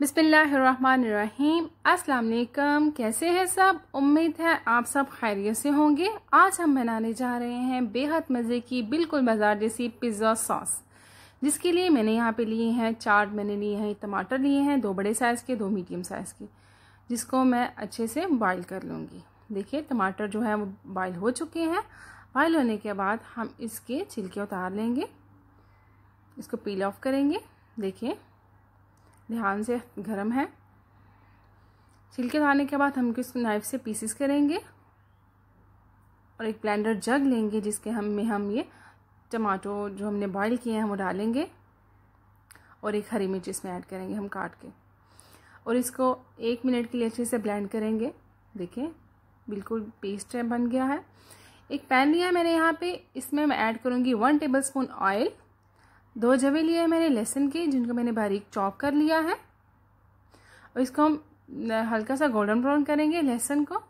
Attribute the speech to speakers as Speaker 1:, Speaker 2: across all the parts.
Speaker 1: बिस्मिल्लाहिर्रहमानिर्रहीम अस्सलाम वालेकुम कैसे हैं सब उम्मीद है आप सब खैरियत से होंगे आज हम बनाने जा रहे हैं बेहद मज़े की बिल्कुल बाजार जैसी पिज़्ज़ा सॉस जिसके लिए मैंने यहाँ पे लिए हैं चार मैंने लिए हैं टमाटर लिए हैं दो बड़े साइज़ के दो मीडियम साइज़ के जिसको मैं अच्छे से बॉयल कर लूँगी देखिए टमाटर जो है वो बॉयल हो चुके हैं बॉयल होने के बाद हम इसके छिलके उतार लेंगे इसको पील ऑफ करेंगे देखिए ध्यान से गर्म है छिलके लाने के बाद हम इसको नाइफ से पीसेस करेंगे और एक ब्लेंडर जग लेंगे जिसके हम में हम ये टमाटो जो हमने बॉईल किए हैं वो डालेंगे और एक हरी मिर्च इसमें ऐड करेंगे हम काट के और इसको एक मिनट के लिए अच्छे से ब्लेंड करेंगे देखिए बिल्कुल पेस्ट बन गया है एक पैन लिया मैंने यहाँ पे इसमें मैं ऐड करूँगी वन टेबल स्पून ऑयल दो जवे लिए हैं मैंने लहसुन के जिनको मैंने बारीक चॉप कर लिया है और इसको हम हल्का सा गोल्डन ब्राउन करेंगे लहसुन को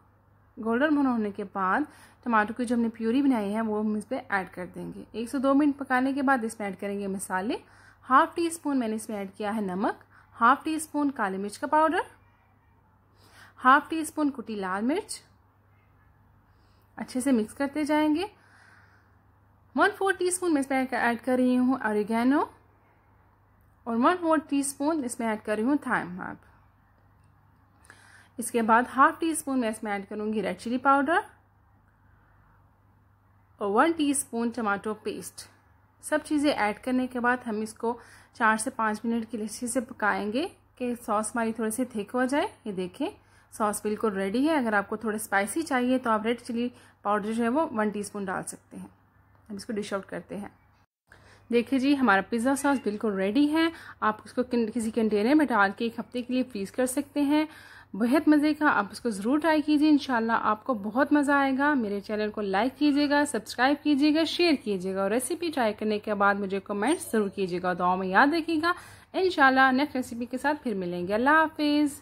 Speaker 1: गोल्डन ब्राउन होने के बाद टमाटो की जो हमने प्यूरी बनाई है वो हम इस पर ऐड कर देंगे एक से दो मिनट पकाने के बाद इसमें ऐड करेंगे मसाले हाफ टी स्पून मैंने इसमें ऐड किया है नमक हाफ टी स्पून काली मिर्च का पाउडर हाफ टी स्पून कुटी लाल मिर्च अच्छे से मिक्स करते जाएंगे वन फोर टी स्पून मैं इसमें ऐड कर रही हूँ ऑरिगेनो और वन फोर टी स्पून इसमें ऐड कर रही हूँ थाइम हर्ब इसके बाद हाफ टी स्पून मैं इसमें ऐड करूँगी रेड चिली पाउडर और one teaspoon tomato paste सब चीज़ें ऐड करने के बाद हम इसको चार से पाँच मिनट के लिए अच्छे से पकाएंगे कि सॉस हमारी थोड़ी सी थिक हो जाए ये देखें सॉस बिल्कुल रेडी है अगर आपको थोड़े स्पाइसी चाहिए तो आप रेड चिली पाउडर जो है वो वन टीस्पून डाल सकते हैं हम इसको डिश आउट करते हैं देखिए जी हमारा पिज़्ज़ा सॉस बिल्कुल रेडी है आप उसको किसी कंटेनर में डाल के एक हफ्ते के लिए फ्रीज़ कर सकते हैं बेहद मज़े का आप उसको ज़रूर ट्राई कीजिए इन आपको बहुत मज़ा आएगा मेरे चैनल को लाइक कीजिएगा सब्सक्राइब कीजिएगा शेयर कीजिएगा और रेसिपी ट्राई करने के बाद मुझे कमेंट्स ज़रूर कीजिएगा दुआ में याद रखिएगा इन नेक्स्ट रेसिपी के साथ फिर मिलेंगे अल्लाह हाफिज़